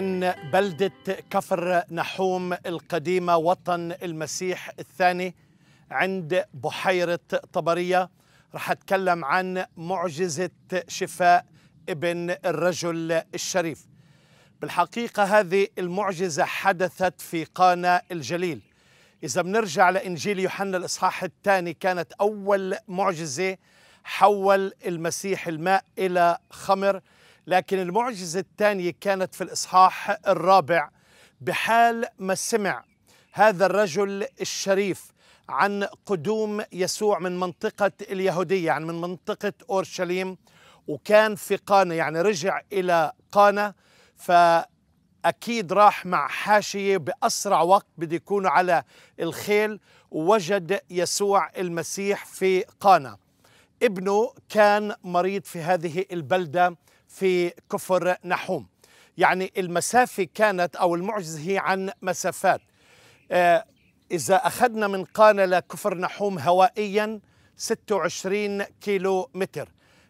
من بلدة كفر نحوم القديمة وطن المسيح الثاني عند بحيرة طبرية رح أتكلم عن معجزة شفاء ابن الرجل الشريف بالحقيقة هذه المعجزة حدثت في قانا الجليل إذا بنرجع لإنجيل يوحنا الإصحاح الثاني كانت أول معجزة حول المسيح الماء إلى خمر لكن المعجزة الثانية كانت في الإصحاح الرابع بحال ما سمع هذا الرجل الشريف عن قدوم يسوع من منطقة اليهودية يعني من منطقة أورشليم وكان في قانا يعني رجع إلى قانا فأكيد راح مع حاشية بأسرع وقت بده يكونوا على الخيل ووجد يسوع المسيح في قانا ابنه كان مريض في هذه البلدة في كفر نحوم يعني المسافة كانت أو المعجزة هي عن مسافات آه، إذا أخذنا من قانا لكفر نحوم هوائيا 26 كيلو متر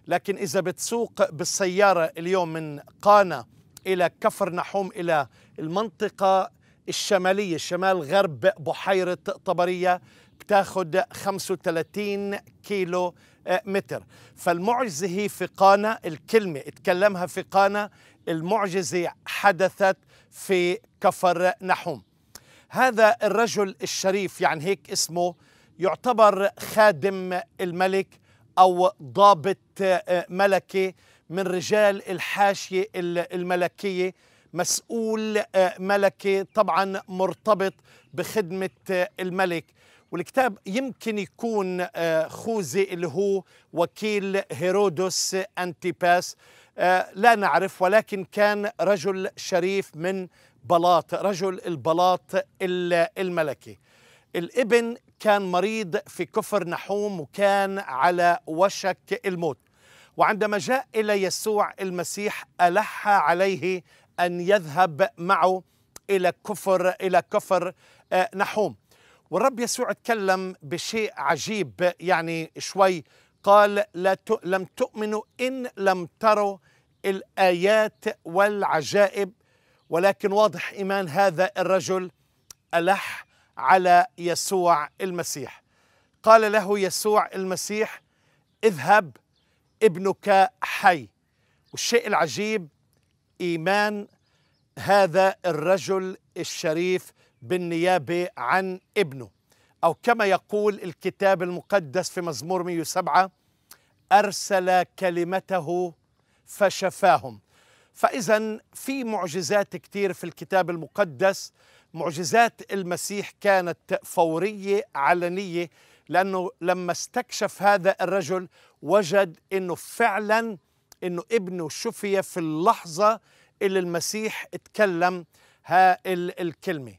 لكن إذا بتسوق بالسيارة اليوم من قانا إلى كفر نحوم إلى المنطقة الشمالية شمال غرب بحيرة طبرية بتاخد 35 كيلو آه، متر فالمعجزة هي قانا الكلمة اتكلمها قانا المعجزة حدثت في كفر نحوم هذا الرجل الشريف يعني هيك اسمه يعتبر خادم الملك أو ضابط آه، ملكي من رجال الحاشية الملكية مسؤول آه، ملكي طبعا مرتبط بخدمة الملك والكتاب يمكن يكون آه، خوزي اللي هو وكيل هيرودوس أنتيباس آه، لا نعرف ولكن كان رجل شريف من بلاط رجل البلاط الملكي الابن كان مريض في كفر نحوم وكان على وشك الموت وعندما جاء إلى يسوع المسيح ألح عليه أن يذهب معه إلى كفر إلى كفر آه، نحوم والرب يسوع تكلم بشيء عجيب يعني شوي قال لا ت... لم تؤمنوا إن لم تروا الآيات والعجائب ولكن واضح إيمان هذا الرجل ألح على يسوع المسيح قال له يسوع المسيح اذهب ابنك حي والشيء العجيب إيمان هذا الرجل الشريف بالنيابة عن ابنه أو كما يقول الكتاب المقدس في مزمور 107 أرسل كلمته فشفاهم فإذا في معجزات كثير في الكتاب المقدس معجزات المسيح كانت فورية علنية لأنه لما استكشف هذا الرجل وجد أنه فعلا أنه ابنه شفي في اللحظة اللي المسيح اتكلم ها الكلمة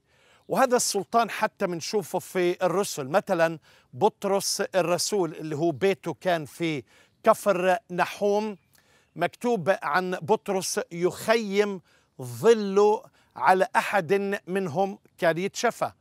وهذا السلطان حتى بنشوفه في الرسل مثلا بطرس الرسول اللي هو بيته كان في كفر نحوم مكتوب عن بطرس يخيم ظله على أحد منهم كان يتشفى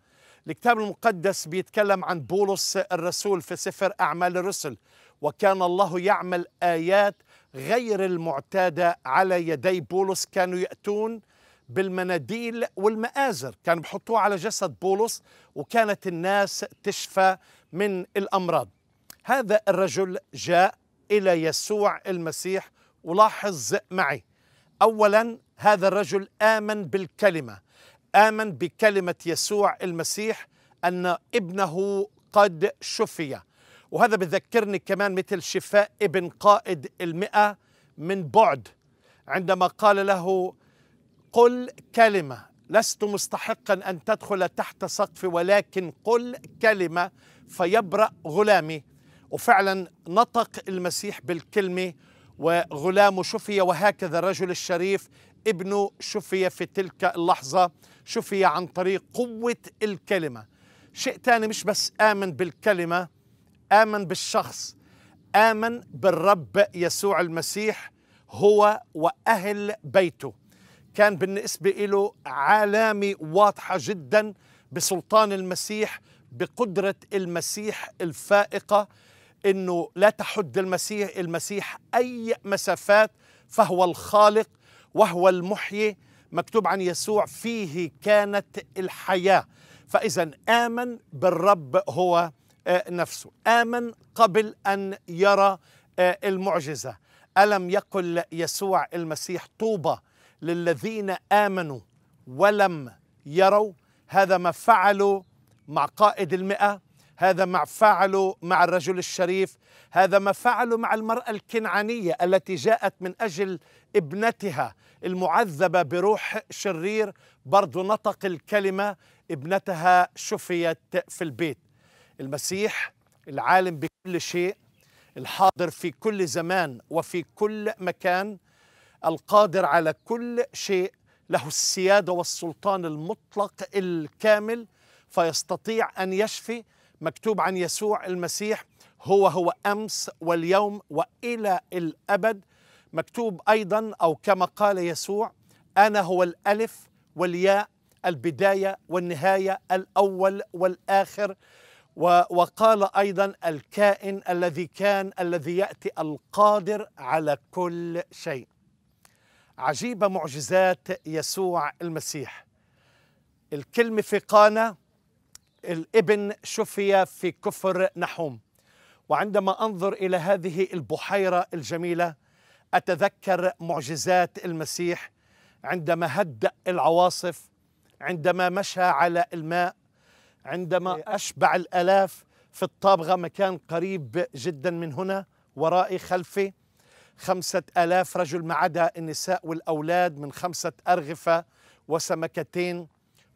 الكتاب المقدس بيتكلم عن بولس الرسول في سفر أعمال الرسل وكان الله يعمل آيات غير المعتادة على يدي بولس كانوا يأتون بالمناديل والمآزر كانوا بحطوه على جسد بولس وكانت الناس تشفى من الأمراض هذا الرجل جاء إلى يسوع المسيح ولاحظ معي أولا هذا الرجل آمن بالكلمة آمن بكلمة يسوع المسيح أن ابنه قد شفي وهذا بذكرني كمان مثل شفاء ابن قائد المئة من بعد عندما قال له قل كلمه لست مستحقا ان تدخل تحت سقفي ولكن قل كلمه فيبرا غلامي وفعلا نطق المسيح بالكلمه وغلامه شفي وهكذا الرجل الشريف ابنه شفي في تلك اللحظه شفي عن طريق قوه الكلمه شيء ثاني مش بس امن بالكلمه امن بالشخص امن بالرب يسوع المسيح هو واهل بيته كان بالنسبة له علامة واضحة جدا بسلطان المسيح بقدرة المسيح الفائقة أنه لا تحد المسيح المسيح أي مسافات فهو الخالق وهو المحيي مكتوب عن يسوع فيه كانت الحياة فإذا آمن بالرب هو آه، نفسه آمن قبل أن يرى آه، المعجزة ألم يقل يسوع المسيح طوبى للذين آمنوا ولم يروا هذا ما فعلوا مع قائد المئة هذا ما فعلوا مع الرجل الشريف هذا ما فعلوا مع المرأة الكنعانية التي جاءت من أجل ابنتها المعذبة بروح شرير برضو نطق الكلمة ابنتها شفيت في البيت المسيح العالم بكل شيء الحاضر في كل زمان وفي كل مكان القادر على كل شيء له السياده والسلطان المطلق الكامل فيستطيع ان يشفي مكتوب عن يسوع المسيح هو هو امس واليوم والى الابد مكتوب ايضا او كما قال يسوع انا هو الالف والياء البدايه والنهايه الاول والاخر وقال ايضا الكائن الذي كان الذي ياتي القادر على كل شيء عجيبة معجزات يسوع المسيح الكلمة في قانا الابن شفي في كفر نحوم وعندما أنظر إلى هذه البحيرة الجميلة أتذكر معجزات المسيح عندما هدأ العواصف عندما مشى على الماء عندما إيه. أشبع الألاف في الطابغة مكان قريب جدا من هنا ورائي خلفي خمسة ألاف رجل ما عدا النساء والأولاد من خمسة أرغفة وسمكتين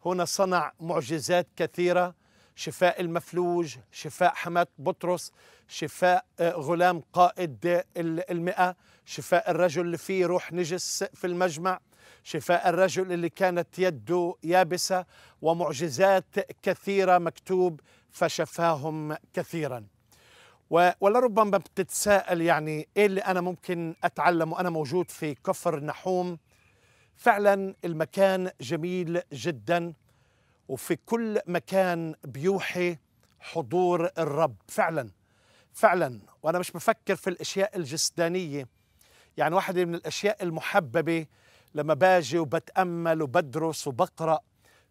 هنا صنع معجزات كثيرة شفاء المفلوج شفاء حماة بطرس شفاء آه، غلام قائد المئة شفاء الرجل اللي فيه روح نجس في المجمع شفاء الرجل اللي كانت يده يابسة ومعجزات كثيرة مكتوب فشفاهم كثيراً ولربما بتتساءل يعني ايه اللي انا ممكن اتعلم وانا موجود في كفر نحوم فعلا المكان جميل جدا وفي كل مكان بيوحي حضور الرب فعلا فعلا وانا مش بفكر في الاشياء الجسدانيه يعني واحده من الاشياء المحببه لما باجي وبتامل وبدرس وبقرا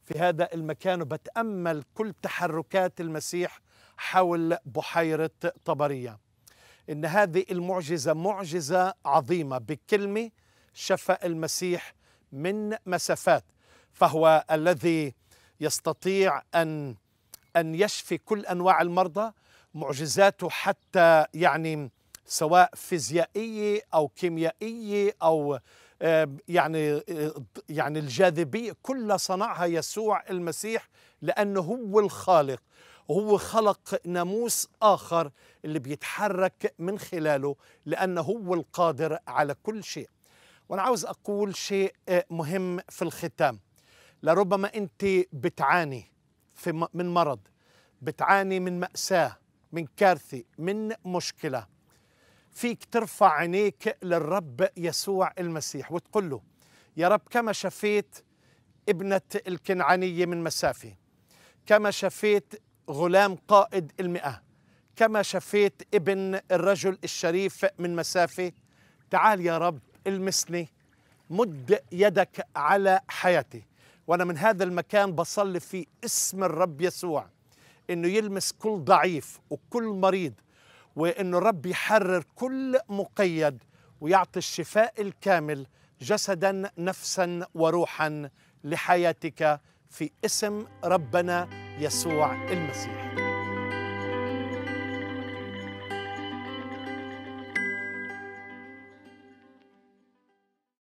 في هذا المكان وبتامل كل تحركات المسيح حول بحيرة طبرية إن هذه المعجزة معجزة عظيمة بكلمة شفى المسيح من مسافات فهو الذي يستطيع أن أن يشفي كل أنواع المرضى معجزاته حتى يعني سواء فيزيائية أو كيميائية أو يعني يعني الجاذبية كلها صنعها يسوع المسيح لأنه هو الخالق وهو خلق ناموس آخر اللي بيتحرك من خلاله لأنه هو القادر على كل شيء وأنا عاوز أقول شيء آه، مهم في الختام لربما أنت بتعاني في من مرض بتعاني من مأساة من كارثة من مشكلة فيك ترفع عينيك للرب يسوع المسيح وتقول له يا رب كما شفيت ابنة الكنعانية من مسافة كما شفيت غلام قائد المئة كما شفيت ابن الرجل الشريف من مسافة تعال يا رب المسني مد يدك على حياتي وأنا من هذا المكان بصلي في اسم الرب يسوع إنه يلمس كل ضعيف وكل مريض وإنه الرب يحرر كل مقيد ويعطي الشفاء الكامل جسدا نفسا وروحا لحياتك في اسم ربنا يسوع المسيح